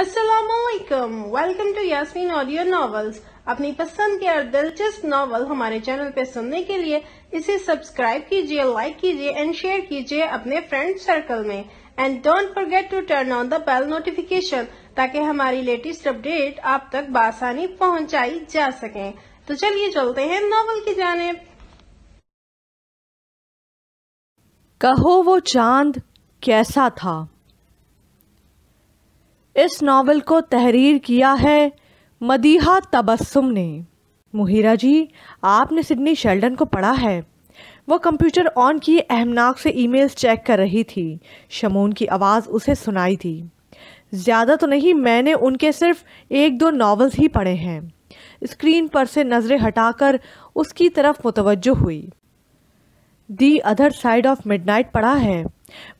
असलकम welcome to Yasmin audio novels अपनी पसंद के और दिलचस्प नॉवल हमारे चैनल पे सुनने के लिए इसे सब्सक्राइब कीजिए लाइक कीजिए एंड शेयर कीजिए अपने फ्रेंड सर्कल में and don't forget to turn on the bell notification ताकि हमारी लेटेस्ट अपडेट आप तक बासानी पहुंचाई जा सके तो चलिए चलते हैं नॉवल की जानेब कहो वो चांद कैसा था इस नावल को तहरीर किया है मदीहा तबस्सुम ने मुहिरा जी आपने सिडनी शेल्डन को पढ़ा है वो कंप्यूटर ऑन किए अहमनाक से ईमेल्स चेक कर रही थी शमून की आवाज़ उसे सुनाई थी ज़्यादा तो नहीं मैंने उनके सिर्फ एक दो नावल्स ही पढ़े हैं स्क्रीन पर से नज़रें हटाकर उसकी तरफ मुतवजह हुई the other side of midnight पढ़ा है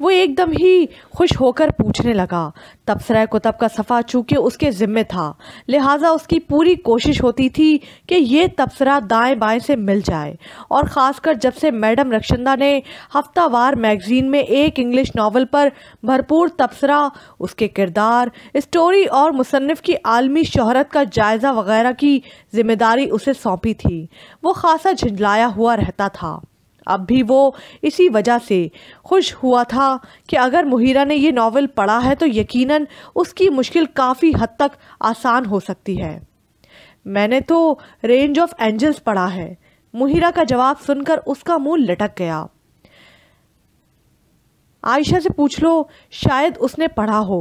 वो एकदम ही खुश होकर पूछने लगा तबसरा कुतब का सफ़ा चूँकि उसके ज़िम्मे था लिहाजा उसकी पूरी कोशिश होती थी कि यह तबसरा दाएं बाएं से मिल जाए और ख़ासकर जब से मैडम रक्षंदा ने हफ्तावार मैगज़ीन में एक इंग्लिश नावल पर भरपूर तबसरा उसके किरदार स्टोरी और मुसनफ़ की आलमी शहरत का जायज़ा वगैरह की जिम्मेदारी उसे सौंपी थी वो खासा झिझलाया हुआ रहता था अब भी वो इसी वजह से खुश हुआ था कि अगर मुहिरा ने ये नावल पढ़ा है तो यकीनन उसकी मुश्किल काफ़ी हद तक आसान हो सकती है मैंने तो रेंज ऑफ एंजल्स पढ़ा है मुहिरा का जवाब सुनकर उसका मुंह लटक गया आयशा से पूछ लो शायद उसने पढ़ा हो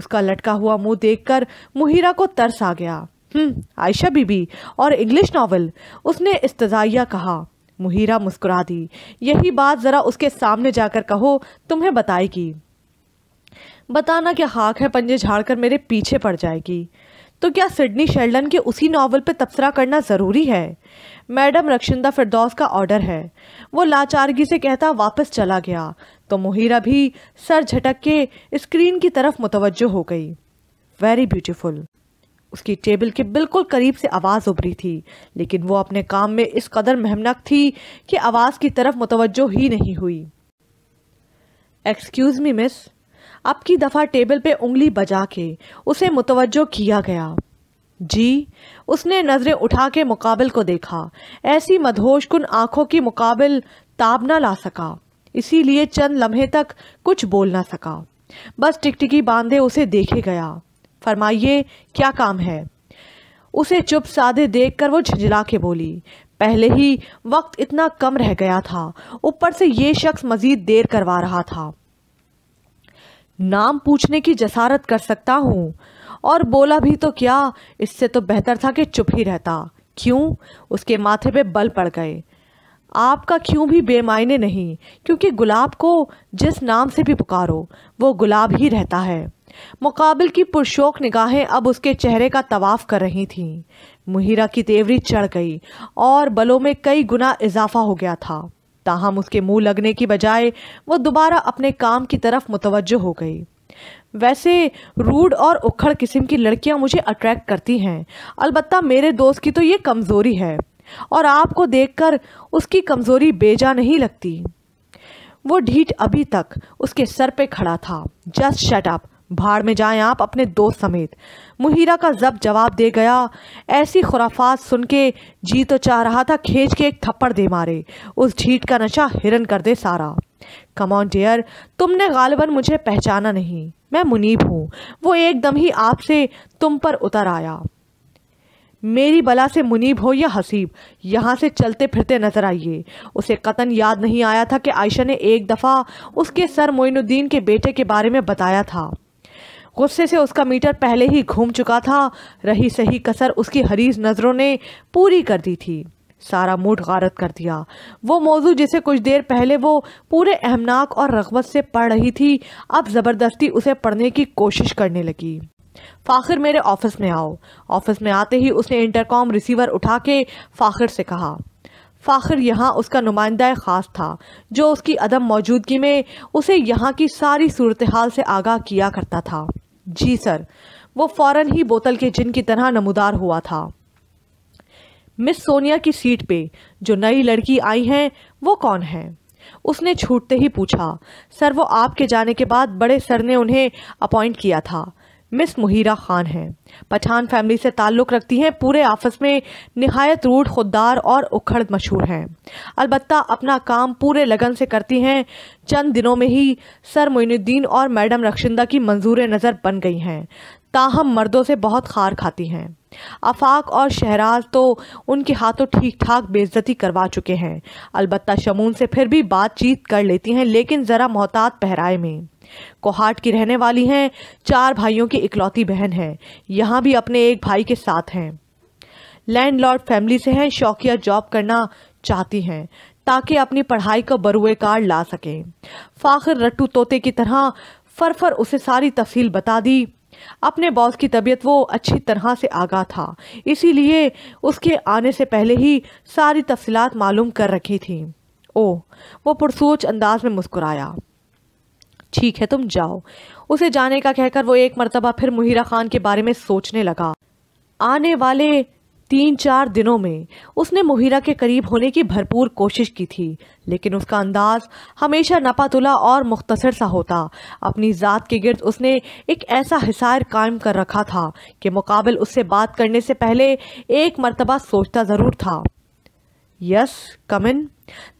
उसका लटका हुआ मुंह देखकर मुहिरा को तरस आ गया हम्म, आयशा बीबी और इंग्लिश नावल उसने इस्तजाइया कहा मुहिरा मुस्कुरा दी यही बात ज़रा उसके सामने जाकर कहो तुम्हें बताएगी बताना क्या हाक है पंजे झाड़कर मेरे पीछे पड़ जाएगी तो क्या सिडनी शेल्डन के उसी नावल पर तबसरा करना ज़रूरी है मैडम रक्षिंदा फिरदौस का ऑर्डर है वो लाचारगी से कहता वापस चला गया तो मुहिरा भी सर झटक के स्क्रीन की तरफ मुतवज्जो हो गई वेरी ब्यूटीफुल उसकी टेबल के बिल्कुल करीब से आवाज़ उभरी थी लेकिन वो अपने काम में इस कदर मेहनक थी कि आवाज़ की तरफ मुतवजो ही नहीं हुई एक्सक्यूज़ मी मिस अब की दफ़ा टेबल पे उंगली बजा के उसे मुतवजो किया गया जी उसने नज़रें उठा के मुकाबिल को देखा ऐसी कुन आंखों की मुकाबिल ताब ना ला सका इसीलिए चंद लम्हे तक कुछ बोल ना सका बस टिकटिकी बांधे उसे देखे गया फरमाइए क्या काम है उसे चुप साधे देखकर वो झिझला के बोली पहले ही वक्त इतना कम रह गया था ऊपर से ये शख्स मजीद देर करवा रहा था नाम पूछने की जसारत कर सकता हूँ और बोला भी तो क्या इससे तो बेहतर था कि चुप ही रहता क्यों उसके माथे पे बल पड़ गए आपका क्यों भी बेमायने नहीं क्योंकि गुलाब को जिस नाम से भी पुकारो वो गुलाब ही रहता है मुकाबिल की पुरशोक निगाहें अब उसके चेहरे का तवाफ कर रही थीं मुहिरा की तेवरी चढ़ गई और बलों में कई गुना इजाफा हो गया था ताहम उसके मुंह लगने की बजाय वो दोबारा अपने काम की तरफ मुतवजह हो गई वैसे रूड और उखड़ किस्म की लड़कियां मुझे अट्रैक्ट करती हैं अलबत् मेरे दोस्त की तो ये कमज़ोरी है और आपको देखकर उसकी कमज़ोरी बेजा नहीं लगती वो ढीठ अभी तक उसके सर पे खड़ा था जस्ट शटअप भाड़ में जाएं आप अपने दोस्त समेत मुहिरा का जब जवाब दे गया ऐसी खुराफात सुन के जी तो चाह रहा था खींच के एक थप्पड़ दे मारे उस झीठ का नशा हिरन कर दे सारा कमॉन डियर तुमने गालिबन मुझे पहचाना नहीं मैं मुनीब हूँ वो एकदम ही आपसे तुम पर उतर आया मेरी बला से मुनीब हो या हसीब यहाँ से चलते फिरते नजर आइए उसे कतन याद नहीं आया था कि आयशा ने एक दफ़ा उसके सर मोइनुद्दीन के बेटे के बारे में बताया था गुस्से से उसका मीटर पहले ही घूम चुका था रही सही कसर उसकी हरीज नज़रों ने पूरी कर दी थी सारा मूड गारत कर दिया वो मौजू जिसे कुछ देर पहले वो पूरे अहमनाक और रगबत से पढ़ रही थी अब ज़बरदस्ती उसे पढ़ने की कोशिश करने लगी फ़ाखिर मेरे ऑफिस में आओ ऑफिस में आते ही उसने इंटरकॉम रिसीवर उठा के फ़ाखिर से कहा फ़ाखिर यहाँ उसका नुमाइंदा ख़ास था जो उसकी अदम मौजूदगी में उसे यहाँ की सारी सूरत हाल से आगाह किया करता था जी सर वो फौरन ही बोतल के जिन की तरह नमदार हुआ था मिस सोनिया की सीट पे जो नई लड़की आई हैं वो कौन है उसने छूटते ही पूछा सर वो आपके जाने के बाद बड़े सर ने उन्हें अपॉइंट किया था मिस मुहिरा खान हैं पठान फैमिली से ताल्लुक़ रखती हैं पूरे आफिस में नहायत रूढ़ खुददार और उखड़ मशहूर हैं अलबत् अपना काम पूरे लगन से करती हैं चंद दिनों में ही सर मोनुद्दीन और मैडम रक्षिंदा की मंजूर नज़र बन गई हैं ताहम मर्दों से बहुत खार खाती हैं आफाक और शहराज तो उनके हाथों ठीक ठाक बेज़ती करवा चुके हैं अलबत् शमून से फिर भी बातचीत कर लेती हैं लेकिन ज़रा मोहतात पहराए में कोहाट की रहने वाली हैं चार भाइयों की इकलौती बहन है यहाँ भी अपने एक भाई के साथ हैं लैंडलॉर्ड फैमिली से हैं शौकिया जॉब करना चाहती हैं ताकि अपनी पढ़ाई का बरुए कार्ड ला सकें फाखर रट्टू तोते की तरह फरफर उसे सारी तफसील बता दी अपने बॉस की तबीयत वो अच्छी तरह से आगा था इसीलिए उसके आने से पहले ही सारी तफसीत मालूम कर रखी थी ओ वो पुरसोच अंदाज में मुस्कुराया ठीक है तुम जाओ उसे जाने का कहकर वो एक मरतबा फिर मुहिरा खान के बारे में सोचने लगा आने वाले तीन चार दिनों में उसने मुहिरा के करीब होने की भरपूर कोशिश की थी लेकिन उसका अंदाज हमेशा नपातुला और मुख्तसर सा होता अपनी ज़ात के गिर्द उसने एक ऐसा हिसार कायम कर रखा था कि मुकाबल उससे बात करने से पहले एक मरतबा सोचता ज़रूर था यस कमिन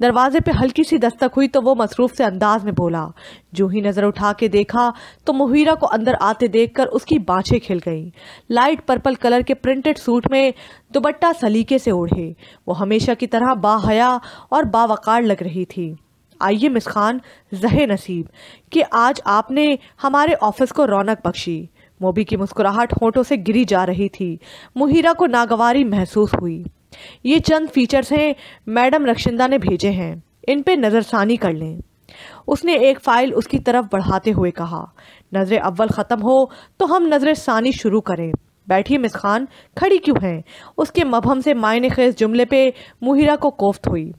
दरवाजे पे हल्की सी दस्तक हुई तो वो मसरूफ से अंदाज में बोला जो ही नज़र उठा के देखा तो मुहिरा को अंदर आते देखकर उसकी बाछे खिल गईं लाइट पर्पल कलर के प्रिंटेड सूट में दुबट्टा सलीके से ओढ़े वो हमेशा की तरह बाहया और बावकार लग रही थी आइए मिस खान जहे नसीब कि आज आपने हमारे ऑफिस को रौनक बख्शी मोबी की मुस्कुराहट होठों से गिरी जा रही थी मुहिरा को नागवारी महसूस हुई ये चंद फीचर्स हैं मैडम रक्षिंदा ने भेजे हैं इन पे नज़रसानी कर लें उसने एक फ़ाइल उसकी तरफ बढ़ाते हुए कहा नज़र अव्वल ख़त्म हो तो हम नज़र सानी शुरू करें बैठी मिस खान खड़ी क्यों हैं उसके मबहम से मायने खेज जुमले पे मुहिरा को कोफ्त हुई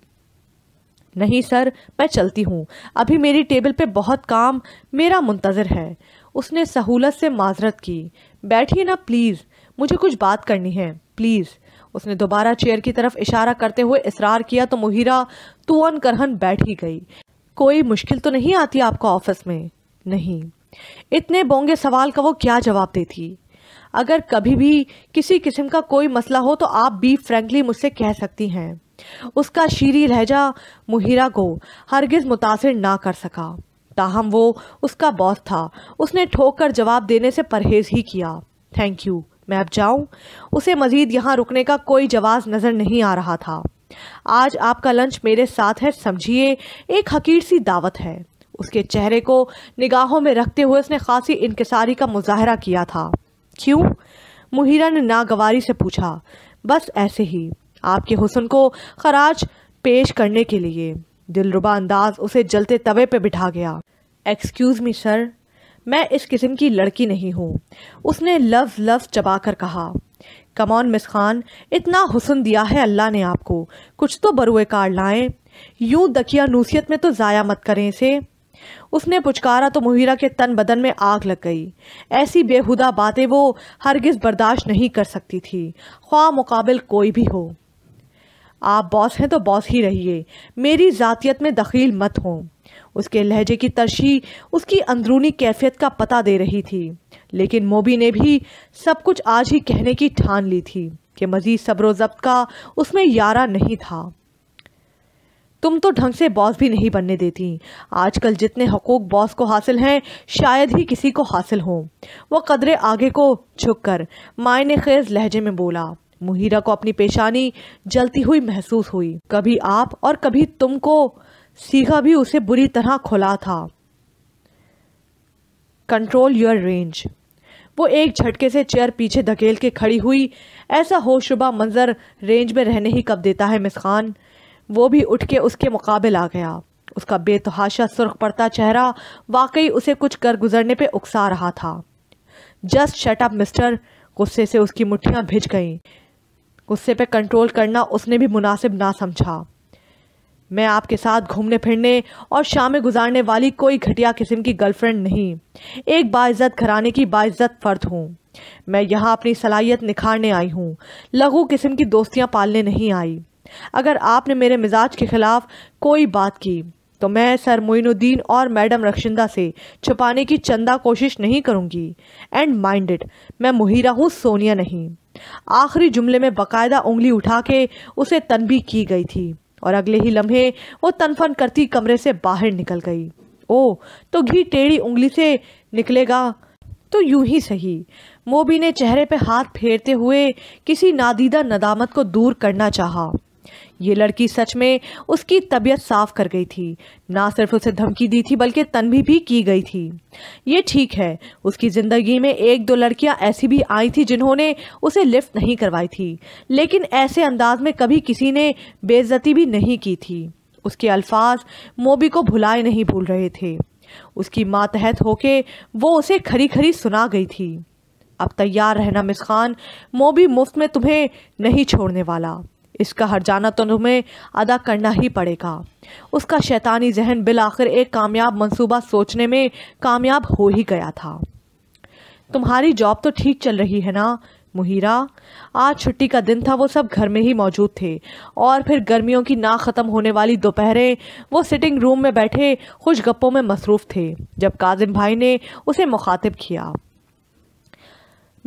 नहीं सर मैं चलती हूँ अभी मेरी टेबल पे बहुत काम मेरा मुंतज़र है उसने सहूलत से माजरत की बैठिए ना प्लीज़ मुझे कुछ बात करनी है प्लीज़ उसने दोबारा चेयर की तरफ इशारा करते हुए इसरार किया तो मुहिरा तुअन करहन बैठ ही गई कोई मुश्किल तो नहीं आती आपको ऑफिस में नहीं इतने बोंगे सवाल का वो क्या जवाब देती अगर कभी भी किसी किस्म का कोई मसला हो तो आप भी फ्रेंकली मुझसे कह सकती हैं उसका शीरी लहजा मुहिरा को हरगिज मुतासर ना कर सका ताहम वो उसका बॉस था उसने ठोक कर जवाब देने से परहेज ही किया थैंक यू मैं अब जाऊं उसे मज़ीद यहाँ रुकने का कोई जवाब नज़र नहीं आ रहा था आज आपका लंच मेरे साथ है समझिए एक हकीर सी दावत है उसके चेहरे को निगाहों में रखते हुए उसने खासी इनकसारी का मुजाहरा किया था क्यों मुहिरा ने नागवारी से पूछा बस ऐसे ही आपके हुसन को खराज पेश करने के लिए दिलरुबा अंदाज उसे जलते तवे पे बिठा गया एक्सक्यूज़ मी सर मैं इस किस्म की लड़की नहीं हूँ उसने लफ्ज़ लफ्ज़ चबा कर कहा कमौन मिस खान इतना हुसन दिया है अल्लाह ने आपको कुछ तो बरुए कार लाएं यूं दकिया नूसियत में तो ज़ाया मत करें इसे उसने पुचकारा तो मुहिरा के तन बदन में आग लग गई ऐसी बेहुदा बातें वो हरगिज़ बर्दाश्त नहीं कर सकती थी ख्वा मुकाबिल कोई भी हो आप बॉस हैं तो बॉस ही रहिए मेरी ज़ातियत में दखील मत हों उसके लहजे की तरशी उसकी अंदरूनी कैफियत का पता दे रही थी लेकिन मोबी ने भी सब कुछ आज ही कहने की ठान ली थी कि मजीद सब्र जब्त का उसमें यारा नहीं था तुम तो ढंग से बॉस भी नहीं बनने देती आजकल जितने हकूक बॉस को हासिल हैं शायद ही किसी को हासिल हों वह कदरे आगे को झुक कर मायने खेज लहजे में बोला मुहिरा को अपनी पेशानी जलती हुई महसूस हुई कभी आप और कभी तुमको सीखा भी उसे बुरी तरह खुला था कंट्रोल योर रेंज वो एक झटके से चेयर पीछे धकेल के खड़ी हुई ऐसा होशुबा मंजर रेंज में रहने ही कब देता है मिस खान वो भी उठ के उसके मुकाबले आ गया उसका बेतहाशा सुर्ख पड़ता चेहरा वाकई उसे कुछ कर गुजरने पे उकसा रहा था जस्ट शट अप मिस्टर गुस्से से उसकी मुठ्ठियाँ भिज गईं गुस्से पे कंट्रोल करना उसने भी मुनासिब ना समझा मैं आपके साथ घूमने फिरने और शामें गुजारने वाली कोई घटिया किस्म की गर्लफ्रेंड नहीं एक बाइज़्ज़त घराने की बाज़्जत फ़र्द हूँ मैं यहाँ अपनी सलाहियत निखारने आई हूँ लघु किस्म की दोस्तियाँ पालने नहीं आई अगर आपने मेरे मिजाज के ख़िलाफ़ कोई बात की तो मैं सर मोइनुद्दीन और मैडम रक्षिंदा से छुपाने की चंदा कोशिश नहीं करूँगी एंड माइंडेड मैं मुहिरा हूँ सोनिया नहीं आखिरी जुमले में बाकायदा उंगली उठा के उसे तनबी की गई थी और अगले ही लम्हे वो तनफन करती कमरे से बाहर निकल गई ओ तो घी टेढ़ी उंगली से निकलेगा तो यूं ही सही मोबी ने चेहरे पे हाथ फेरते हुए किसी नादीदा नदामत को दूर करना चाहा ये लड़की सच में उसकी तबीयत साफ कर गई थी ना सिर्फ उसे धमकी दी थी बल्कि तनभी भी की गई थी ये ठीक है उसकी ज़िंदगी में एक दो लड़कियां ऐसी भी आई थी जिन्होंने उसे लिफ्ट नहीं करवाई थी लेकिन ऐसे अंदाज में कभी किसी ने बेजती भी नहीं की थी उसके अल्फाज मोबी को भुलाए नहीं भूल रहे थे उसकी मातहत होके वो उसे खरी खरी सुना गई थी अब तैयार रहना मिस खान मोबी मुफ्त में तुम्हें नहीं छोड़ने वाला इसका हरजाना तो तुम्हें अदा करना ही पड़ेगा उसका शैतानी जहन बिल आखिर एक कामयाब मंसूबा सोचने में कामयाब हो ही गया था तुम्हारी जॉब तो ठीक चल रही है ना मुहिरा आज छुट्टी का दिन था वो सब घर में ही मौजूद थे और फिर गर्मियों की ना ख़त्म होने वाली दोपहरें वो सिटिंग रूम में बैठे खुश गप्पों में मसरूफ़ थे जब काजिम भाई ने उसे मुखातिब किया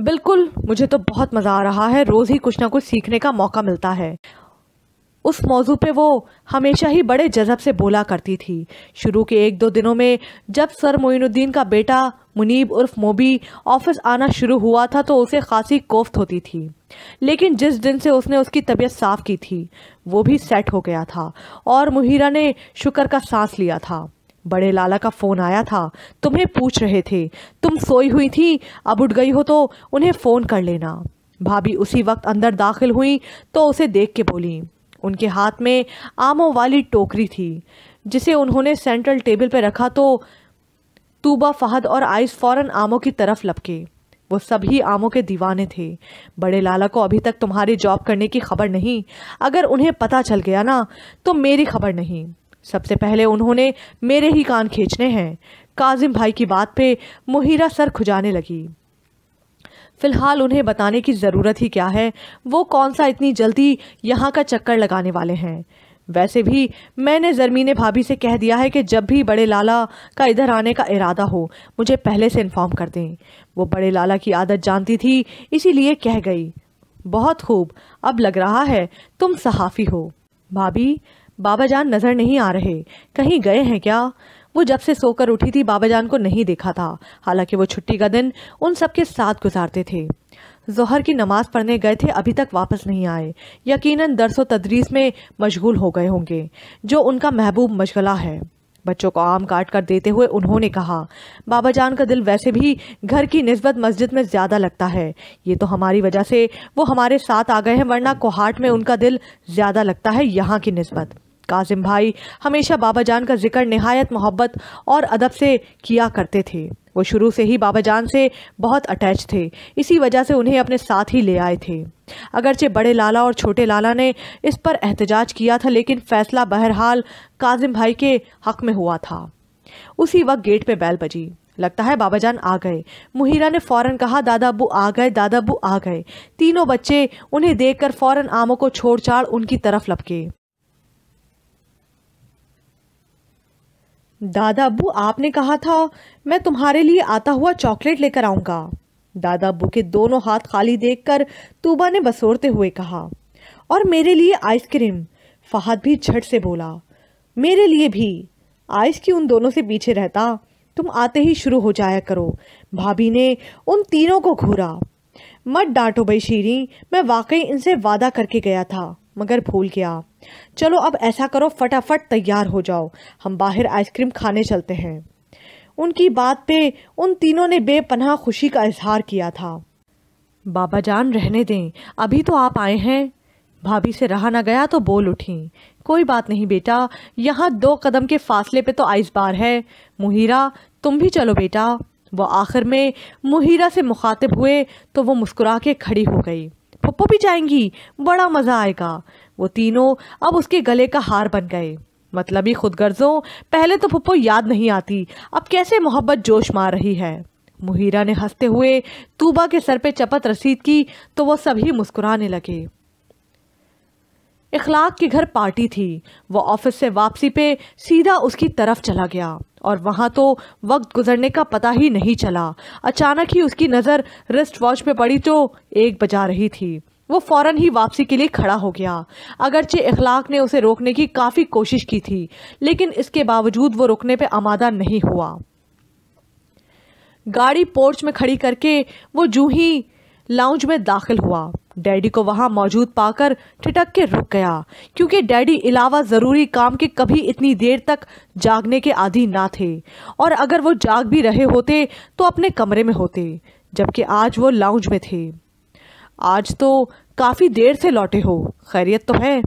बिल्कुल मुझे तो बहुत मज़ा आ रहा है रोज़ ही कुछ ना कुछ सीखने का मौका मिलता है उस मौजू पे वो हमेशा ही बड़े जज़ब से बोला करती थी शुरू के एक दो दिनों में जब सर मोइनुद्दीन का बेटा मुनीब उर्फ मोबी ऑफिस आना शुरू हुआ था तो उसे खासी कोफ्त होती थी लेकिन जिस दिन से उसने उसकी तबीयत साफ़ की थी वो भी सेट हो गया था और मुहिरा ने शुक्र का सांस लिया था बड़े लाला का फ़ोन आया था तुम्हें पूछ रहे थे तुम सोई हुई थी अब उठ गई हो तो उन्हें फ़ोन कर लेना भाभी उसी वक्त अंदर दाखिल हुई तो उसे देख के बोली उनके हाथ में आमों वाली टोकरी थी जिसे उन्होंने सेंट्रल टेबल पर रखा तो तूबा फहद और आइस फौरन आमों की तरफ लपके वो सभी आमों के दीवाने थे बड़े लाला को अभी तक तुम्हारी जॉब करने की खबर नहीं अगर उन्हें पता चल गया ना तो मेरी खबर नहीं सबसे पहले उन्होंने मेरे ही कान खींचने हैं काजिम भाई की बात पे मुहिरा सर खुजाने लगी फ़िलहाल उन्हें बताने की ज़रूरत ही क्या है वो कौन सा इतनी जल्दी यहाँ का चक्कर लगाने वाले हैं वैसे भी मैंने जरमीने भाभी से कह दिया है कि जब भी बड़े लाला का इधर आने का इरादा हो मुझे पहले से इन्फॉर्म कर दें वो बड़े लाला की आदत जानती थी इसीलिए कह गई बहुत खूब अब लग रहा है तुम सहाफ़ी हो भाभी बाबा जान नज़र नहीं आ रहे कहीं गए हैं क्या वो जब से सोकर उठी थी बाबा जान को नहीं देखा था हालांकि वो छुट्टी का दिन उन सबके साथ गुजारते थे जहर की नमाज पढ़ने गए थे अभी तक वापस नहीं आए यकीनन दरस व तदरीस में मशगूल हो गए होंगे जो उनका महबूब मशगला है बच्चों को आम काट कर देते हुए उन्होंने कहा बाबा जान का दिल वैसे भी घर की नस्बत मस्जिद में ज़्यादा लगता है ये तो हमारी वजह से वो हमारे साथ आ गए हैं वरना कोहाट में उनका दिल ज़्यादा लगता है यहाँ की नस्बत काजिम भाई हमेशा बाबा जान का जिक्र नहायत मोहब्बत और अदब से किया करते थे वो शुरू से ही बाबा जान से बहुत अटैच थे इसी वजह से उन्हें अपने साथ ही ले आए थे अगरचे बड़े लाला और छोटे लाला ने इस पर एहतजाज किया था लेकिन फैसला बहरहाल काजिम भाई के हक में हुआ था उसी वक्त गेट पे बैल बजी लगता है बाबा जान आ गए मुहिरा ने फौरन कहा दादा अबू आ गए दादा बू आ गए तीनों बच्चे उन्हें देखकर फौरन आमों को छोड़ छाड़ उनकी तरफ लपके दादा अबू आपने कहा था मैं तुम्हारे लिए आता हुआ चॉकलेट लेकर आऊँगा दादा अबू के दोनों हाथ खाली देखकर तूबा ने बसोरते हुए कहा और मेरे लिए आइसक्रीम फहद भी झट से बोला मेरे लिए भी आइस की उन दोनों से पीछे रहता तुम आते ही शुरू हो जाया करो भाभी ने उन तीनों को घूरा मत डांटो भाई शीरी मैं वाकई इनसे वादा करके गया था मगर भूल गया चलो अब ऐसा करो फटाफट तैयार हो जाओ हम बाहर आइसक्रीम खाने चलते हैं उनकी बात पे उन तीनों ने बेपनाह खुशी का इजहार किया था बाबा जान रहने दें अभी तो आप आए हैं भाभी से रहा ना गया तो बोल उठी कोई बात नहीं बेटा यहाँ दो कदम के फासले पे तो आइस बार है मुहिरा तुम भी चलो बेटा वो आखिर में मुहिरा से मुखातिब हुए तो वो मुस्कुरा के खड़ी हो गई पप्पो भी जाएंगी बड़ा मज़ा आएगा वो तीनों अब उसके गले का हार बन गए मतलब ही खुदगर्जों पहले तो पुप्पो याद नहीं आती अब कैसे मोहब्बत जोश मार रही है मुहिरा ने हंसते हुए तूबा के सर पे चपत रसीद की तो वो सभी मुस्कुराने लगे इखलाक के घर पार्टी थी वो ऑफिस से वापसी पे सीधा उसकी तरफ चला गया और वहाँ तो वक्त गुजरने का पता ही नहीं चला अचानक ही उसकी नज़र रिस्ट वॉच पे पड़ी तो एक बजा रही थी वो फौरन ही वापसी के लिए खड़ा हो गया अगरचे इखलाक ने उसे रोकने की काफ़ी कोशिश की थी लेकिन इसके बावजूद वो रुकने पर आमादा नहीं हुआ गाड़ी पोर्च में खड़ी करके वो जू ही लाउंज में दाखिल हुआ डैडी को वहाँ मौजूद पाकर ठिटक के रुक गया क्योंकि डैडी अलावा ज़रूरी काम के कभी इतनी देर तक जागने के आदि ना थे और अगर वो जाग भी रहे होते तो अपने कमरे में होते जबकि आज वो लाउंज में थे आज तो काफ़ी देर से लौटे हो खैरियत तो है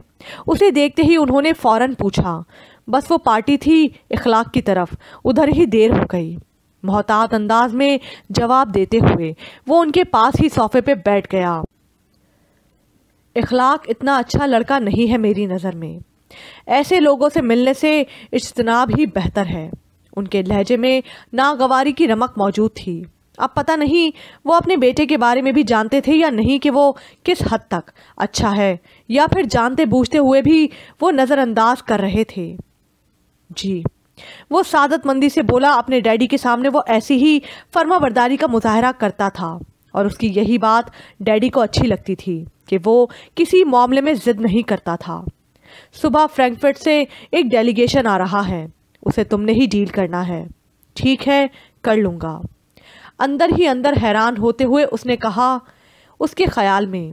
उसे देखते ही उन्होंने फ़ौरन पूछा बस वो पार्टी थी इखलाक की तरफ उधर ही देर हो गई मोहतात अंदाज में जवाब देते हुए वो उनके पास ही सोफे पे बैठ गया इखलाक इतना अच्छा लड़का नहीं है मेरी नज़र में ऐसे लोगों से मिलने से इज्तनाब ही बेहतर है उनके लहजे में नागवारी की रमक मौजूद थी अब पता नहीं वो अपने बेटे के बारे में भी जानते थे या नहीं कि वो किस हद तक अच्छा है या फिर जानते बूझते हुए भी वो नज़रअंदाज कर रहे थे जी वो मंदी से बोला अपने डैडी के सामने वो ऐसी ही फर्मा का मुजाहरा करता था और उसकी यही बात डैडी को अच्छी लगती थी कि वो किसी मामले में ज़िद नहीं करता था सुबह फ्रैंकफर्ट से एक डेलीगेशन आ रहा है उसे तुमने ही डील करना है ठीक है कर लूँगा अंदर ही अंदर हैरान होते हुए उसने कहा उसके ख्याल में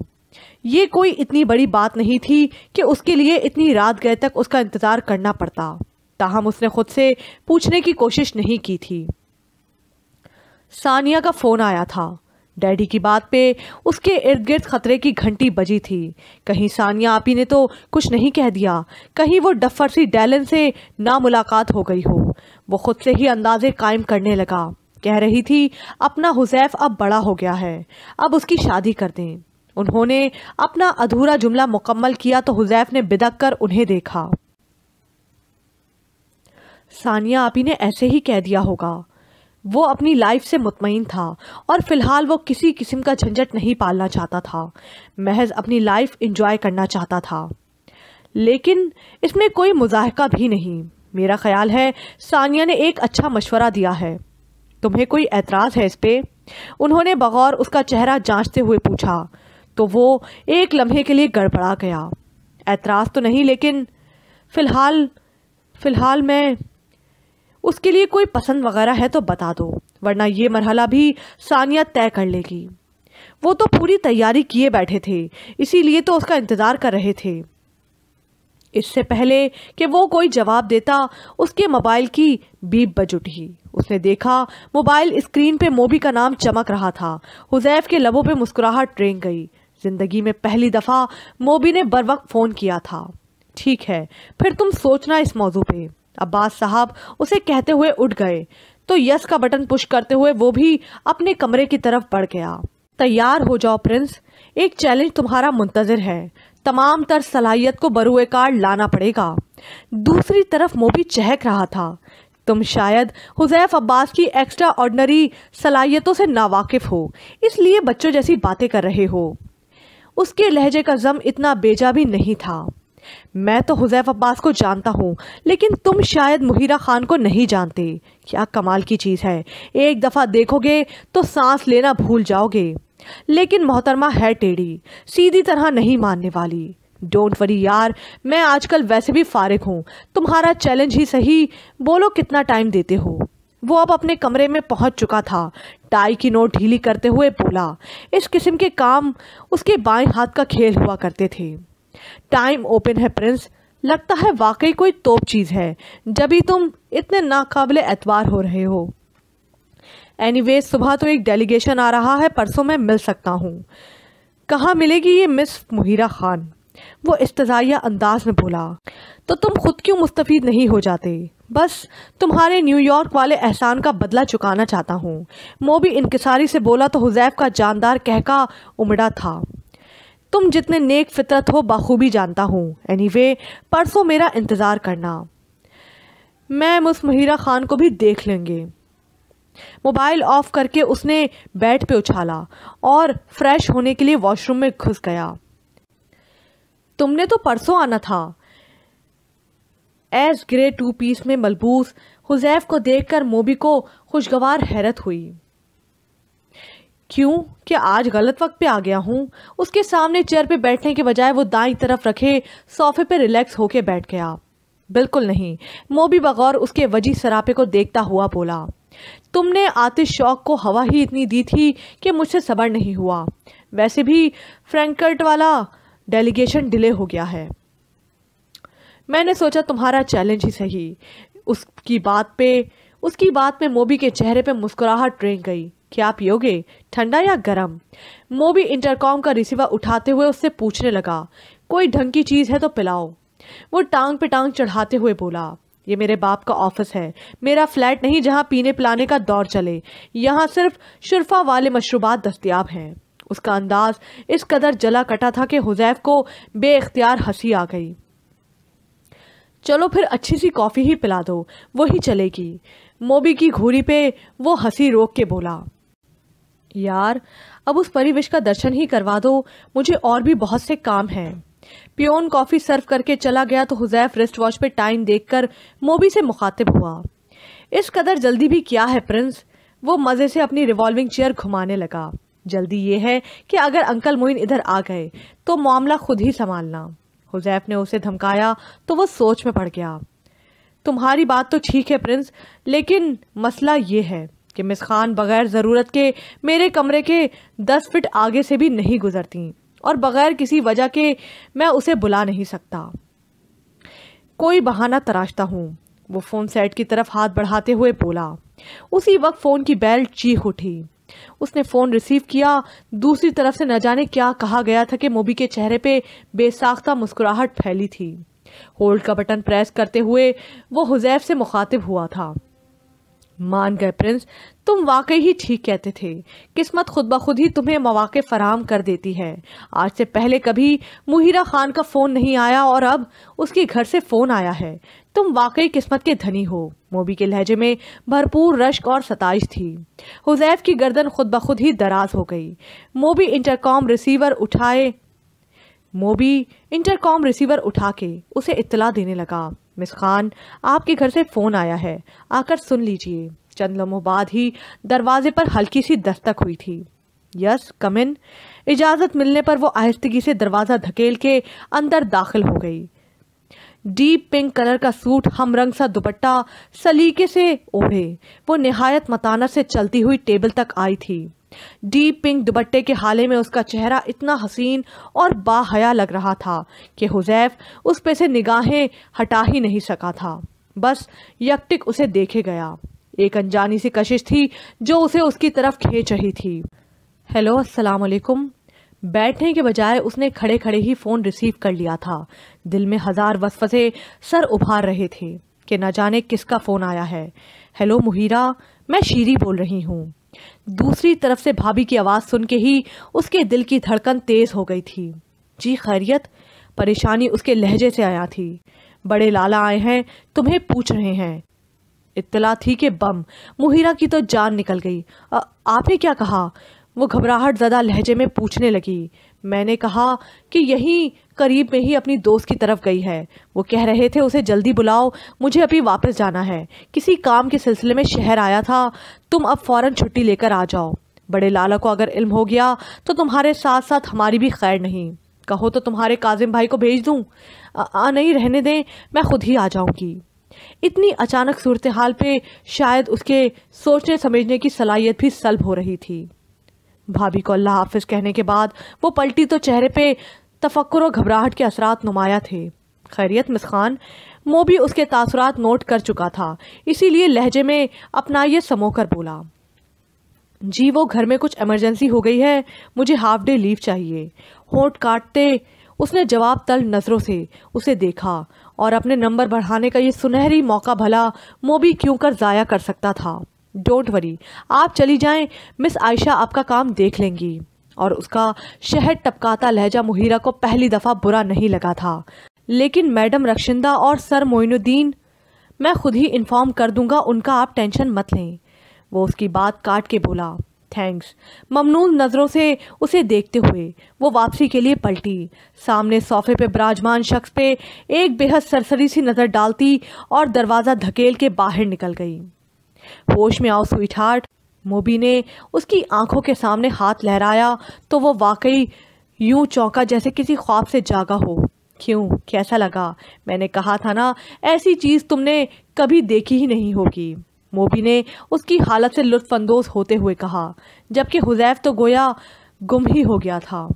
ये कोई इतनी बड़ी बात नहीं थी कि उसके लिए इतनी रात गए तक उसका इंतज़ार करना पड़ता ताहम उसने खुद से पूछने की कोशिश नहीं की थी सानिया का फ़ोन आया था डैडी की बात पे उसके इर्द गिर्द खतरे की घंटी बजी थी कहीं सानिया ही ने तो कुछ नहीं कह दिया कहीं वो डफर सी डैलन से ना मुलाकात हो गई हो वो खुद से ही अंदाजे कायम करने लगा कह रही थी अपना हुसैफ अब बड़ा हो गया है अब उसकी शादी कर दें उन्होंने अपना अधूरा जुमला मुकम्मल किया तो हुजैफ ने बिदक कर उन्हें देखा सानिया आपी ने ऐसे ही कह दिया होगा वो अपनी लाइफ से मुतमिन था और फिलहाल वो किसी किस्म का झंझट नहीं पालना चाहता था महज अपनी लाइफ इंजॉय करना चाहता था लेकिन इसमें कोई मुजाहका भी नहीं मेरा ख्याल है सानिया ने एक अच्छा मशवरा दिया है तुम्हें कोई एतराज़ है इस पर उन्होंने बगौर उसका चेहरा जांचते हुए पूछा तो वो एक लम्हे के लिए गड़बड़ा गया एतराज़ तो नहीं लेकिन फ़िलहाल फ़िलहाल मैं उसके लिए कोई पसंद वगैरह है तो बता दो वरना ये मरहला भी सानिया तय कर लेगी वो तो पूरी तैयारी किए बैठे थे इसीलिए तो उसका इंतज़ार कर रहे थे इससे पहले कि वो कोई जवाब देता उसके मोबाइल की बीप बज उठी उसने देखा मोबाइल स्क्रीन पे मोबी का नाम चमक रहा था हुजैफ के लबों पे मुस्कुराहट रेंग गई जिंदगी में पहली दफ़ा मोबी ने बर वक्त फ़ोन किया था ठीक है फिर तुम सोचना इस मौजू पे अब्बास साहब उसे कहते हुए उठ गए तो यस का बटन पुश करते हुए वो भी अपने कमरे की तरफ बढ़ गया तैयार हो जाओ प्रिंस एक चैलेंज तुम्हारा मुंतजर है तमाम तर सलाहियत को बरुए कार लाना पड़ेगा दूसरी तरफ मोबी चहक रहा था तुम शायद हुजैफ अब्बास की एक्स्ट्रा ऑर्डनरी सलाहियतों से नावाकिफ हो इसलिए बच्चों जैसी बातें कर रहे हो उसके लहजे का जम इतना बेजा भी नहीं था मैं तो हुजैफ अब्बास को जानता हूँ लेकिन तुम शायद मुहिरा खान को नहीं जानते क्या कमाल की चीज़ है एक दफ़ा देखोगे तो सांस लेना भूल जाओगे लेकिन मोहतरमा है टेढ़ी सीधी तरह नहीं मानने वाली डोंट वरी यार मैं आजकल वैसे भी फारिग हूँ तुम्हारा चैलेंज ही सही बोलो कितना टाइम देते हो वो अब अपने कमरे में पहुंच चुका था टाई की नोट ढीली करते हुए बोला इस किस्म के काम उसके बाएं हाथ का खेल हुआ करते थे टाइम ओपन है प्रिंस लगता है वाकई कोई तोप चीज़ है जब ही तुम इतने नाकाबिल एतवार हो रहे हो एनीवे सुबह तो एक डेलीगेशन आ रहा है परसों मैं मिल सकता हूँ कहाँ मिलेगी ये मिस मुहिरा खान वो इस्तजाया अंदाज में बोला तो तुम खुद क्यों मुस्तफ़ नहीं हो जाते बस तुम्हारे न्यूयॉर्क वाले एहसान का बदला चुकाना चाहता हूँ मोबी इनकसारी से बोला तो हुजैफ का जानदार कहका उमड़ा था तुम जितने नेक फितरत हो बाखूबी जानता हूँ एनीवे परसों मेरा इंतज़ार करना मैं मुस्महिरा ख़ान को भी देख लेंगे मोबाइल ऑफ करके उसने बेड पे उछाला और फ्रेश होने के लिए वॉशरूम में घुस गया तुमने तो परसों आना था एस ग्रे टू पीस में मलबूस हुजैफ को देखकर मोबी को खुशगवार हैरत हुई क्यों क्या आज गलत वक्त पे आ गया हूँ उसके सामने चेयर पे बैठने के बजाय वो दाई तरफ रखे सोफे पे रिलैक्स होके बैठ गया बिल्कुल नहीं मोबी बगौर उसके वजी सरापे को देखता हुआ बोला तुमने आतिश शौक को हवा ही इतनी दी थी कि मुझसे सबर नहीं हुआ वैसे भी फ्रैंकर्ट वाला डेलीगेशन डिले हो गया है मैंने सोचा तुम्हारा चैलेंज ही सही उसकी बात पे उसकी बात में मोबी के चेहरे पे मुस्कुराहट रेंग गई क्या योगे ठंडा या गरम मोबी इंटरकॉम का रिसीवर उठाते हुए उससे पूछने लगा कोई ढंग की चीज़ है तो पिलाओ वो टांग पे टांग चढ़ाते हुए बोला ये मेरे बाप का ऑफिस है मेरा फ्लैट नहीं जहाँ पीने पिलाने का दौर चले यहाँ सिर्फ शिरफा वाले मशरूबात दस्तियाब हैं उसका अंदाज इस कदर जला कटा था कि हुजैफ को बेख्तियार हंसी आ गई चलो फिर अच्छी सी कॉफ़ी ही पिला दो वही चलेगी मोबी की घूरी पे वो हंसी रोक के बोला यार अब उस परिवेश का दर्शन ही करवा दो मुझे और भी बहुत से काम हैं पियोन कॉफ़ी सर्व करके चला गया तो हुजैफ रिस्ट वॉच पर टाइम देखकर मोबी से मुखातिब हुआ इस कदर जल्दी भी क्या है प्रिंस वो मज़े से अपनी रिवॉल्विंग चेयर घुमाने लगा जल्दी ये है कि अगर अंकल मोइन इधर आ गए तो मामला खुद ही संभालना हुजैफ ने उसे धमकाया तो वो सोच में पड़ गया तुम्हारी बात तो ठीक है प्रिंस लेकिन मसला ये है कि मिस खान बगैर ज़रूरत के मेरे कमरे के दस फिट आगे से भी नहीं गुजरती और बगैर किसी वजह के मैं उसे बुला नहीं सकता कोई बहाना तराशता हूँ वो फ़ोन सेट की तरफ हाथ बढ़ाते हुए बोला उसी वक्त फ़ोन की बैल चीख उठी उसने फ़ोन रिसीव किया दूसरी तरफ से न जाने क्या कहा गया था कि मोबी के चेहरे पे बेसाख्ता मुस्कुराहट फैली थी होल्ड का बटन प्रेस करते हुए वो हुजैफ से मुखातिब हुआ था मान गए प्रिंस तुम वाकई ही ठीक कहते थे किस्मत खुद ब खुद ही तुम्हें मौाक़े फराम कर देती है आज से पहले कभी मुहिरा खान का फ़ोन नहीं आया और अब उसके घर से फ़ोन आया है तुम वाकई किस्मत के धनी हो मोबी के लहजे में भरपूर रश्क और सताइश थी हुजैफ की गर्दन खुद ब खुद ही दराज हो गई मोबी इंटरकॉम रिसीवर उठाए मोबी इंटरकॉम रिसीवर उठा के उसे इतला देने लगा मिस खान आपके घर से फ़ोन आया है आकर सुन लीजिए चंद लम्हों बाद ही दरवाजे पर हल्की सी दस्तक हुई थी यस कमिन इजाज़त मिलने पर वो आहिस्तगी से दरवाज़ा धकेल के अंदर दाखिल हो गई डीप पिंक कलर का सूट हम रंग सा दुपट्टा सलीके से ओढ़े वो नहायत मताना से चलती हुई टेबल तक आई थी डीप पिंक दुबट्टे के हाले में उसका चेहरा इतना हसीन और बाहया लग रहा था कि हुजैफ उस पे से निगाहें हटा ही नहीं सका था बस यकटिक उसे देखे गया एक अनजानी सी कशिश थी जो उसे उसकी तरफ खींच रही थी हेलो असलकुम बैठने के बजाय उसने खड़े खड़े ही फ़ोन रिसीव कर लिया था दिल में हज़ार वसफसे सर उभार रहे थे कि न जाने किसका फ़ोन आया है हेलो मुहिरा मैं शीरी बोल रही हूँ दूसरी तरफ से भाभी की आवाज़ सुन के ही उसके दिल की धड़कन तेज़ हो गई थी जी खैरियत परेशानी उसके लहजे से आया थी बड़े लाला आए हैं तुम्हें पूछ रहे हैं इतला थी कि बम मुहिरा की तो जान निकल गई आपने क्या कहा वो घबराहट ज्यादा लहजे में पूछने लगी मैंने कहा कि यहीं करीब में ही अपनी दोस्त की तरफ गई है वो कह रहे थे उसे जल्दी बुलाओ मुझे अभी वापस जाना है किसी काम के सिलसिले में शहर आया था तुम अब फ़ौरन छुट्टी लेकर आ जाओ बड़े लाला को अगर इल्म हो गया तो तुम्हारे साथ साथ हमारी भी खैर नहीं कहो तो तुम्हारे काजिम भाई को भेज दूँ आ नहीं रहने दें मैं खुद ही आ जाऊँगी इतनी अचानक सूरत हाल पर शायद उसके सोचने समझने की सलाहियत भी सल्ब हो रही थी भाभी को अल्लाह हाफिज कहने के बाद वो पलटी तो चेहरे पे तफक्र और घबराहट के असरात नुमाया थे खैरियत मिस खान मो भी उसके तासरात नोट कर चुका था इसीलिए लहजे में अपना ये समो कर बोला जी वो घर में कुछ इमरजेंसी हो गई है मुझे हाफ डे लीव चाहिए होट काटते उसने जवाब तल नज़रों से उसे देखा और अपने नंबर बढ़ाने का ये सुनहरी मौका भला मोबी क्यों कर ज़ाया कर सकता था डोंट वरी आप चली जाएं मिस आयशा आपका काम देख लेंगी और उसका शहर टपकाता लहजा मुहिरा को पहली दफ़ा बुरा नहीं लगा था लेकिन मैडम रक्षिंदा और सर मोइनुद्दीन मैं खुद ही इन्फॉर्म कर दूंगा उनका आप टेंशन मत लें वो उसकी बात काट के बोला थैंक्स ममनून नज़रों से उसे देखते हुए वो वापसी के लिए पलटी सामने सोफे पे विराजमान शख्स पे एक बेहद सरसरी सी नज़र डालती और दरवाज़ा धकेल के बाहर निकल गई होश में आओ स्वीट हार्ट मोबी ने उसकी आंखों के सामने हाथ लहराया तो वो वाकई यूं चौंका जैसे किसी ख्वाब से जागा हो क्यों कैसा लगा मैंने कहा था ना ऐसी चीज़ तुमने कभी देखी ही नहीं होगी मोबी ने उसकी हालत से लुत्फानंदोज होते हुए कहा जबकि हुजैफ तो गोया गुम ही हो गया था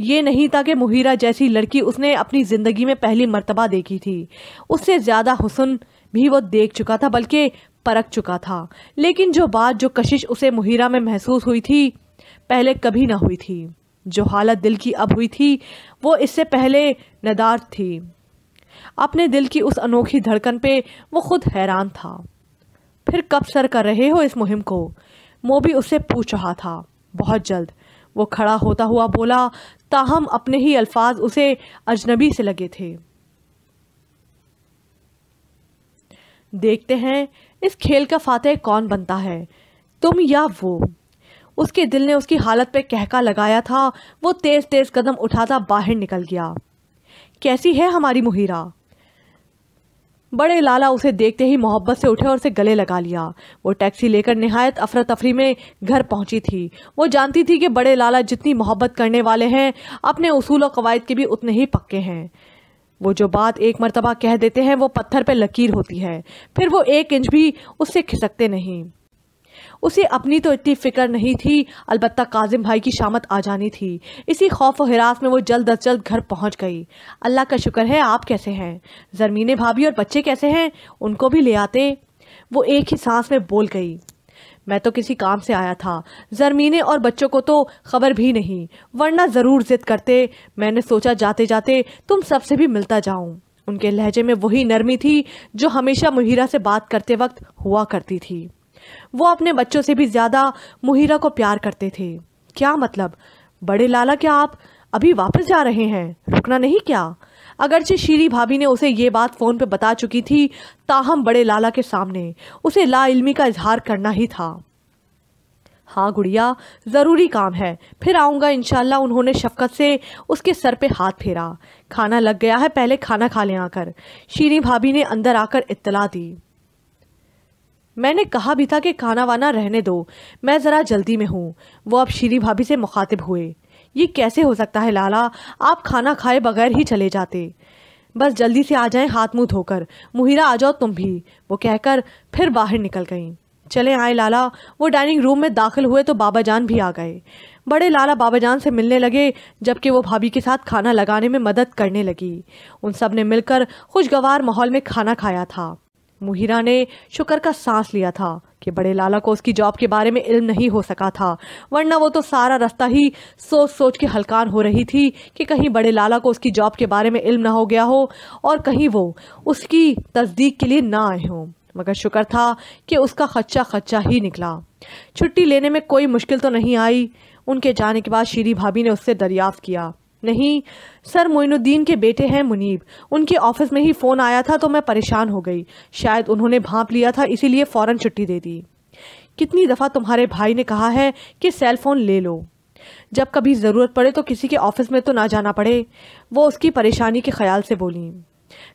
ये नहीं था कि मुहिरा जैसी लड़की उसने अपनी ज़िंदगी में पहली मर्तबा देखी थी उससे ज़्यादा हुसन भी वो देख चुका था बल्कि परख चुका था लेकिन जो बात जो कशिश उसे मुहिरा में महसूस हुई थी पहले कभी ना हुई थी जो हालत दिल की अब हुई थी वो इससे पहले नदार थी अपने दिल की उस अनोखी धड़कन पे वो खुद हैरान था फिर कब सर कर रहे हो इस मुहिम को मोबी उससे पूछ रहा था बहुत जल्द वो खड़ा होता हुआ बोला ताहम अपने ही अल्फाज उसे अजनबी से लगे थे देखते हैं इस खेल का फातह कौन बनता है तुम या वो उसके दिल ने उसकी हालत पे कहका लगाया था वो तेज़ तेज़ कदम उठाता बाहर निकल गया कैसी है हमारी मुहिरा बड़े लाला उसे देखते ही मोहब्बत से उठे और उसे गले लगा लिया वो टैक्सी लेकर नहायत अफरा तफरी में घर पहुंची थी वो जानती थी कि बड़े लाला जितनी मोहब्बत करने वाले हैं अपने उसूल और कवायद के भी उतने ही पक्के हैं वो जो बात एक मरतबा कह देते हैं वो पत्थर पे लकीर होती है फिर वो एक इंच भी उससे खिसकते नहीं उसे अपनी तो इतनी फिक्र नहीं थी अलबत् काजिम भाई की शामत आ जानी थी इसी खौफ व हिरास में वो जल्द अज जल्द घर पहुंच गई अल्लाह का शुक्र है आप कैसे हैं जरमीने भाभी और बच्चे कैसे हैं उनको भी ले आते वो एक ही सांस में बोल गई मैं तो किसी काम से आया था जरमीने और बच्चों को तो खबर भी नहीं वरना ज़रूर जिद करते मैंने सोचा जाते जाते तुम सबसे भी मिलता जाऊं उनके लहजे में वही नरमी थी जो हमेशा मुहिरा से बात करते वक्त हुआ करती थी वो अपने बच्चों से भी ज़्यादा मुहिरा को प्यार करते थे क्या मतलब बड़े लाला क्या आप अभी वापस जा रहे हैं रुकना नहीं क्या अगरचे शीरी भाभी ने उसे ये बात फ़ोन पर बता चुकी थी ताहम बड़े लाला के सामने उसे लाइल्मी का इजहार करना ही था हाँ गुड़िया ज़रूरी काम है फिर आऊँगा इनशाला उन्होंने शफकत से उसके सर पे हाथ फेरा खाना लग गया है पहले खाना खा लें आकर शीरी भाभी ने अंदर आकर इत्तला दी मैंने कहा भी था कि खाना वाना रहने दो मैं ज़रा जल्दी में हूँ वो अब शीरी भाभी से मुखातिब हुए ये कैसे हो सकता है लाला आप खाना खाए बगैर ही चले जाते बस जल्दी से आ जाएं हाथ मुंह धोकर मुहिरा आ जाओ तुम भी वो कहकर फिर बाहर निकल गईं चले आए लाला वो डाइनिंग रूम में दाखिल हुए तो बाबा जान भी आ गए बड़े लाला बाबा जान से मिलने लगे जबकि वो भाभी के साथ खाना लगाने में मदद करने लगी उन सब ने मिलकर खुशगवार माहौल में खाना खाया था मुहिरा ने शुक्र का सांस लिया था कि बड़े लाला को उसकी जॉब के बारे में इल्म नहीं हो सका था वरना वो तो सारा रास्ता ही सोच सोच के हलकान हो रही थी कि कहीं बड़े लाला को उसकी जॉब के बारे में इल्म ना हो गया हो और कहीं वो उसकी तस्दीक के लिए ना आए हों मगर शुक्र था कि उसका खच्चा खच्चा ही निकला छुट्टी लेने में कोई मुश्किल तो नहीं आई उनके जाने के बाद श्री भाभी ने उससे दरियाफ्त किया नहीं सर मोइनुद्दीन के बेटे हैं मुनीब उनके ऑफिस में ही फ़ोन आया था तो मैं परेशान हो गई शायद उन्होंने भाप लिया था इसीलिए फ़ौरन छुट्टी दे दी कितनी दफ़ा तुम्हारे भाई ने कहा है कि सेल फ़ोन ले लो जब कभी ज़रूरत पड़े तो किसी के ऑफिस में तो ना जाना पड़े वो उसकी परेशानी के ख्याल से बोली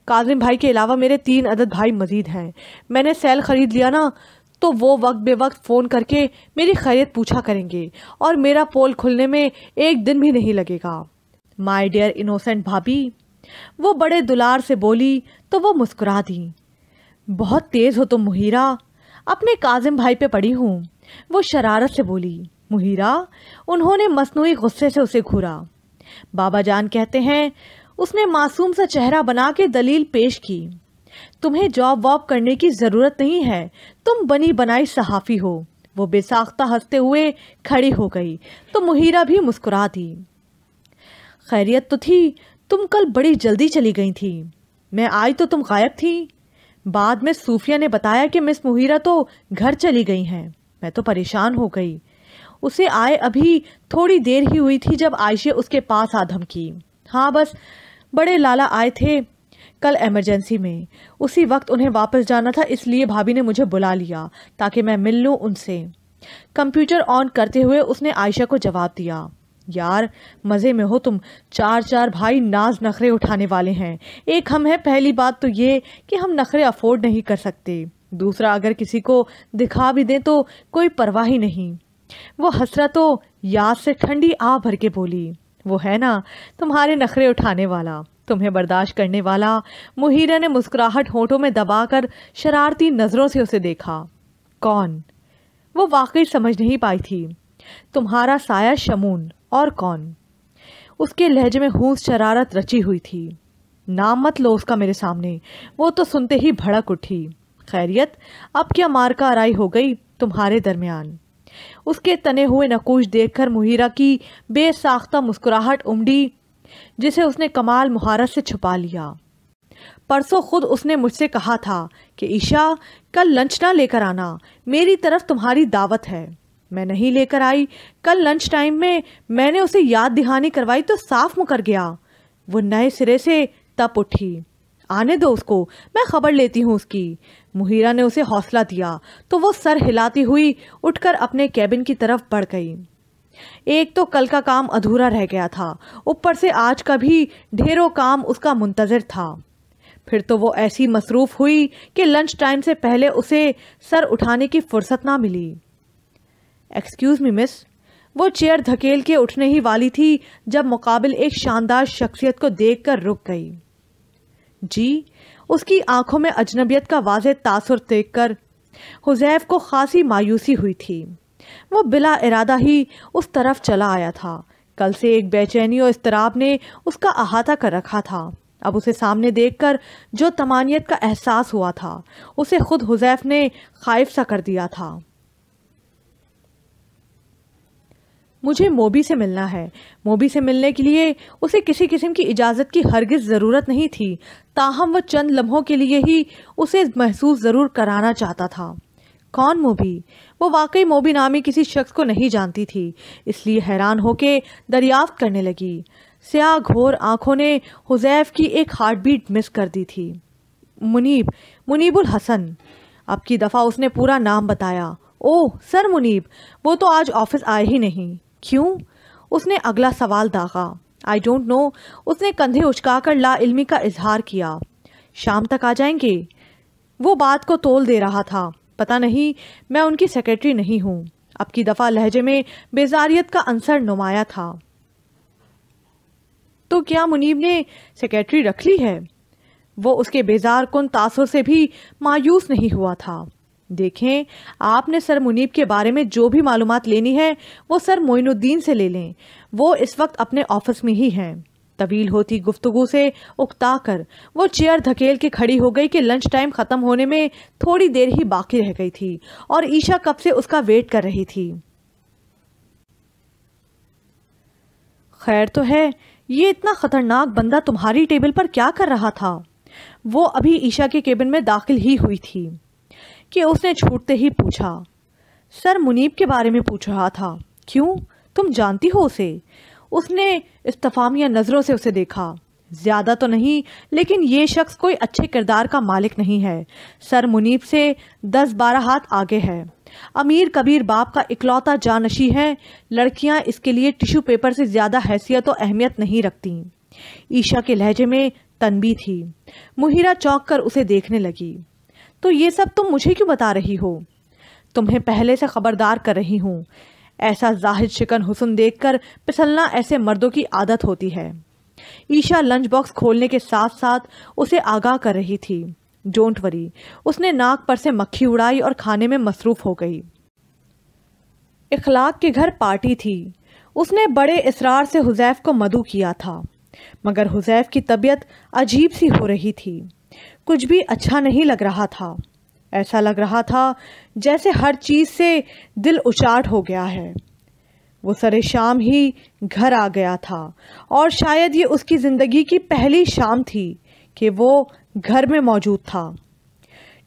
काजिम भाई के अलावा मेरे तीन अदद भाई मजीद हैं मैंने सेल ख़रीद लिया ना तो वो वक्त बे वक्त फ़ोन करके मेरी खैरियत पूछा करेंगे और मेरा पोल खुलने में एक दिन भी नहीं लगेगा माय डियर इनोसेंट भाभी वो बड़े दुलार से बोली तो वो मुस्कुरा दी बहुत तेज़ हो तुम तो मुहिरा अपने काजिम भाई पे पड़ी हूँ वो शरारत से बोली मुहिरा उन्होंने मसनू गुस्से से उसे घूरा बाबा जान कहते हैं उसने मासूम सा चेहरा बना के दलील पेश की तुम्हें जॉब वॉब करने की ज़रूरत नहीं है तुम बनी बनाई सहाफ़ी हो वो बेसाख्ता हंसते हुए खड़ी हो गई तो मुहिरा भी मुस्कुरा दी खैरियत तो थी तुम कल बड़ी जल्दी चली गई थी मैं आई तो तुम गायब थी बाद में सूफिया ने बताया कि मिस मुहिरा तो घर चली गई हैं मैं तो परेशान हो गई उसे आए अभी थोड़ी देर ही हुई थी जब आयशे उसके पास आ धमकी हाँ बस बड़े लाला आए थे कल एमरजेंसी में उसी वक्त उन्हें वापस जाना था इसलिए भाभी ने मुझे बुला लिया ताकि मैं मिल लूँ उनसे कंप्यूटर ऑन करते हुए उसने आयशा को जवाब दिया यार मज़े में हो तुम चार चार भाई नाज नखरे उठाने वाले हैं एक हम हैं पहली बात तो ये कि हम नखरे अफोर्ड नहीं कर सकते दूसरा अगर किसी को दिखा भी दें तो कोई परवाह ही नहीं वो हसरा तो याद से ठंडी आ भर के बोली वो है ना तुम्हारे नखरे उठाने वाला तुम्हें बर्दाश्त करने वाला मुहिरा ने मुस्कुराहट होठों में दबाकर शरारती नज़रों से उसे देखा कौन वो वाकई समझ नहीं पाई थी तुम्हारा साया शमून और कौन उसके लहजे में हूस शरारत रची हुई थी नाम मत लो उसका मेरे सामने वो तो सुनते ही भड़क उठी खैरियत अब क्या मार का आराई हो गई तुम्हारे दरमियान उसके तने हुए नकूश देखकर मुहिरा की बेसाख्ता मुस्कुराहट उमड़ी जिसे उसने कमाल मुहारत से छुपा लिया परसों खुद उसने मुझसे कहा था कि ईशा कल लंच ना लेकर आना मेरी तरफ तुम्हारी दावत है मैं नहीं लेकर आई कल लंच टाइम में मैंने उसे याद दिहानी करवाई तो साफ मुकर गया वो नए सिरे से तप उठी आने दो उसको मैं खबर लेती हूँ उसकी मुहिरा ने उसे हौसला दिया तो वो सर हिलाती हुई उठकर अपने कैबिन की तरफ बढ़ गई एक तो कल का काम अधूरा रह गया था ऊपर से आज का भी ढेरों काम उसका मुंतज़र था फिर तो वो ऐसी मसरूफ़ हुई कि लंच टाइम से पहले उसे सर उठाने की फुर्सत ना मिली एक्सक्यूज़ मी मिस वो चेयर धकेल के उठने ही वाली थी जब मुकाबिल एक शानदार शख्सियत को देख कर रुक गई जी उसकी आंखों में अजनबियत का वाज तासर देख कर हुजैफ को खासी मायूसी हुई थी वो बिला इरादा ही उस तरफ चला आया था कल से एक बेचैनी और इसतराब ने उसका अहाता कर रखा था अब उसे सामने देखकर जो तमानियत का एहसास हुआ था उसे खुद हुजैफ ने खाइफ सा कर दिया था मुझे मोबी से मिलना है मोबी से मिलने के लिए उसे किसी किस्म की इजाज़त की हरगिज़ ज़रूरत नहीं थी ताहम वह चंद लम्हों के लिए ही उसे महसूस ज़रूर कराना चाहता था कौन मोबी वो वाकई मोबी नामी किसी शख्स को नहीं जानती थी इसलिए हैरान होकर दरियाफ्त करने लगी स्या घोर आंखों ने हुजैफ की एक हार्ट बीट मिस कर दी थी मुनीब मुनीबुल हसन अब की दफ़ा उसने पूरा नाम बताया ओह सर मुनीब वो तो आज ऑफिस आए ही नहीं क्यों उसने अगला सवाल दागा आई डोंट नो उसने कंधे उचकाकर ला इल्मी का इजहार किया शाम तक आ जाएंगे वो बात को तोल दे रहा था पता नहीं मैं उनकी सेक्रेटरी नहीं हूँ अब की दफ़ा लहजे में बेजारियत का अंसर नुमाया था तो क्या मुनीब ने सेक्रेटरी रख ली है वो उसके बेजार कन तासर से भी मायूस नहीं हुआ था देखें आपने सर मुनीब के बारे में जो भी मालूम लेनी है वो सर मोइनुद्दीन से ले लें वो इस वक्त अपने ऑफिस में ही हैं तवील होती गुफ्तगु से उकता कर वो चेयर धकेल के खड़ी हो गई कि लंच टाइम ख़त्म होने में थोड़ी देर ही बाकी रह गई थी और ईशा कब से उसका वेट कर रही थी खैर तो है ये इतना ख़तरनाक बंदा तुम्हारी टेबल पर क्या कर रहा था वो अभी ईशा के केबिन में दाखिल ही हुई थी कि उसने छूटते ही पूछा सर मुनीब के बारे में पूछ रहा था क्यों तुम जानती हो उसे उसने इस्तफामिया नज़रों से उसे देखा ज़्यादा तो नहीं लेकिन ये शख्स कोई अच्छे किरदार का मालिक नहीं है सर मुनीब से दस बारह हाथ आगे है अमीर कबीर बाप का इकलौता जानशी है लड़कियां इसके लिए टिश्यू पेपर से ज़्यादा हैसियत और अहमियत नहीं रखती ईशा के लहजे में तनबी थी मुहिरा चौंक कर उसे देखने लगी तो ये सब तुम मुझे क्यों बता रही हो तुम्हें पहले से ख़बरदार कर रही हूँ ऐसा जाहिर शिकन हुसन देखकर पिसलना ऐसे मर्दों की आदत होती है ईशा लंच बॉक्स खोलने के साथ साथ उसे आगाह कर रही थी डोंट वरी उसने नाक पर से मक्खी उड़ाई और खाने में मसरूफ़ हो गई इखलाक के घर पार्टी थी उसने बड़े इसरार से हुजैफ को मधु किया था मगर हुजैफ की तबीयत अजीब सी हो रही थी कुछ भी अच्छा नहीं लग रहा था ऐसा लग रहा था जैसे हर चीज़ से दिल उचाट हो गया है वो सरे शाम ही घर आ गया था और शायद ये उसकी ज़िंदगी की पहली शाम थी कि वो घर में मौजूद था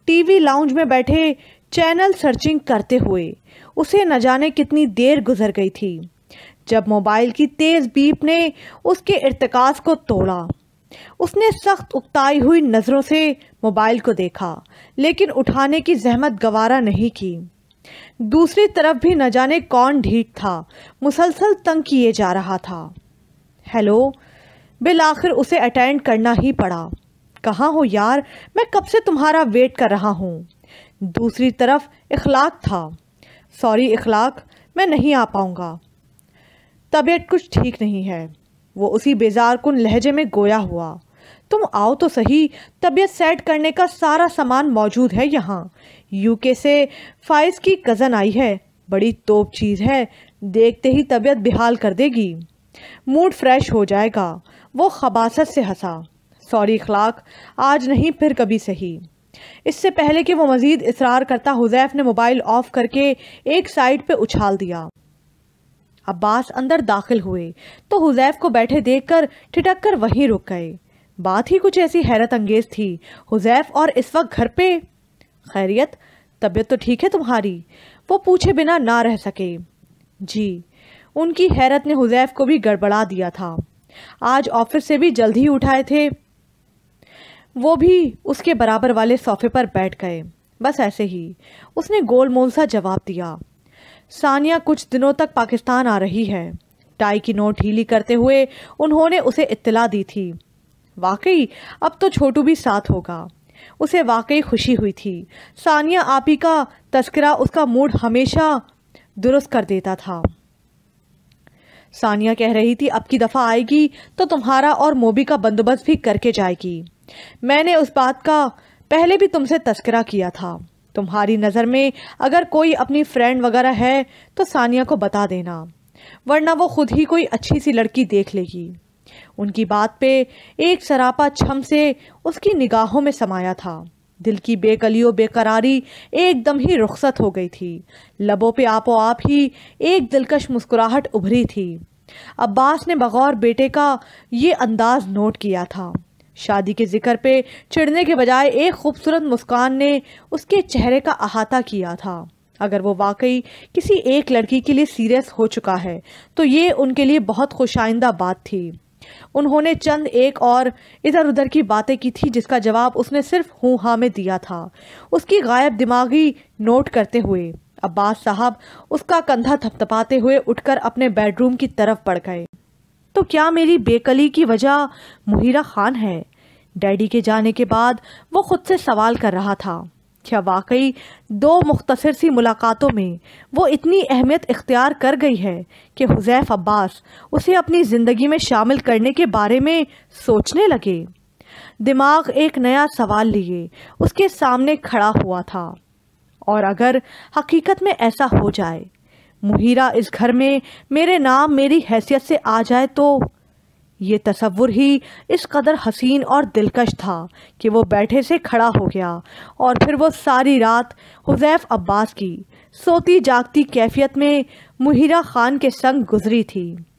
टीवी लाउंज में बैठे चैनल सर्चिंग करते हुए उसे न जाने कितनी देर गुजर गई थी जब मोबाइल की तेज़ बीप ने उसके इरतकाज को तोड़ा उसने सख्त उकताई हुई नज़रों से मोबाइल को देखा लेकिन उठाने की जहमत गवारा नहीं की दूसरी तरफ भी न जाने कौन ढीठ था मुसलसल तंग किए जा रहा था हेलो बिल आखिर उसे अटेंड करना ही पड़ा कहाँ हो यार मैं कब से तुम्हारा वेट कर रहा हूँ दूसरी तरफ इखलाक था सॉरी इखलाक मैं नहीं आ पाऊँगा तबीयत कुछ ठीक नहीं है वो उसी बेजार कुन लहजे में गोया हुआ तुम आओ तो सही तबीयत सेट करने का सारा सामान मौजूद है यहाँ यूके से फाइज की कज़न आई है बड़ी तोप चीज़ है देखते ही तबीयत बेहाल कर देगी मूड फ्रेश हो जाएगा वो खबासत से हंसा सॉरी इखलाक आज नहीं फिर कभी सही इससे पहले कि वो मज़ीद इसरार करता हुजैफ ने मोबाइल ऑफ़ करके एक साइड पे उछाल दिया अब्बास अंदर दाखिल हुए तो हुजैफ को बैठे देखकर ठिटक कर वहीं रुक गए बात ही कुछ ऐसी हैरत अंगेज थी हुजैफ और इस वक्त घर पे खैरियत तबीयत तो ठीक है तुम्हारी वो पूछे बिना ना रह सके जी उनकी हैरत ने हुजैफ को भी गड़बड़ा दिया था आज ऑफिस से भी जल्द ही उठाए थे वो भी उसके बराबर वाले सोफे पर बैठ गए बस ऐसे ही उसने गोलमोल सा जवाब दिया सानिया कुछ दिनों तक पाकिस्तान आ रही है टाई की नोट ढीली करते हुए उन्होंने उसे इत्तला दी थी वाकई अब तो छोटू भी साथ होगा उसे वाकई खुशी हुई थी सानिया आपी का तस्करा उसका मूड हमेशा दुरुस्त कर देता था सानिया कह रही थी अब की दफ़ा आएगी तो तुम्हारा और मोबी का बंदोबस्त भी करके जाएगी मैंने उस बात का पहले भी तुमसे तस्करा किया था तुम्हारी नज़र में अगर कोई अपनी फ्रेंड वगैरह है तो सानिया को बता देना वरना वो खुद ही कोई अच्छी सी लड़की देख लेगी उनकी बात पे एक सरापा छम से उसकी निगाहों में समाया था दिल की बेकलियों बेकरारी एकदम ही रुखसत हो गई थी लबों पे आपो आप ही एक दिलकश मुस्कुराहट उभरी थी अब्बास ने बगौर बेटे का ये अंदाज नोट किया था शादी के जिक्र पे चिढ़ने के बजाय एक खूबसूरत मुस्कान ने उसके चेहरे का अहाता किया था अगर वो वाकई किसी एक लड़की के लिए सीरियस हो चुका है तो ये उनके लिए बहुत खुशाइंदा बात थी उन्होंने चंद एक और इधर उधर की बातें की थी जिसका जवाब उसने सिर्फ हूँ हाँ में दिया था उसकी गायब दिमागी नोट करते हुए अब्बास साहब उसका कंधा थपथपाते हुए उठकर अपने बेडरूम की तरफ पड़ गए तो क्या मेरी बेकली की वजह मुहिरा खान है डैडी के जाने के बाद वो खुद से सवाल कर रहा था क्या वाकई दो मुख्तर सी मुलाकातों में वो इतनी अहमियत इख्तियार कर गई है कि हुजैफ अब्बास उसे अपनी ज़िंदगी में शामिल करने के बारे में सोचने लगे दिमाग एक नया सवाल लिए उसके सामने खड़ा हुआ था और अगर हकीकत में ऐसा हो जाए मुहिरा इस घर में मेरे नाम मेरी हैसियत से आ जाए तो ये तस्वुर ही इस कदर हसीन और दिलकश था कि वो बैठे से खड़ा हो गया और फिर वो सारी रात हुजैफ अब्बास की सोती जागती कैफियत में मुहिरा खान के संग गुजरी थी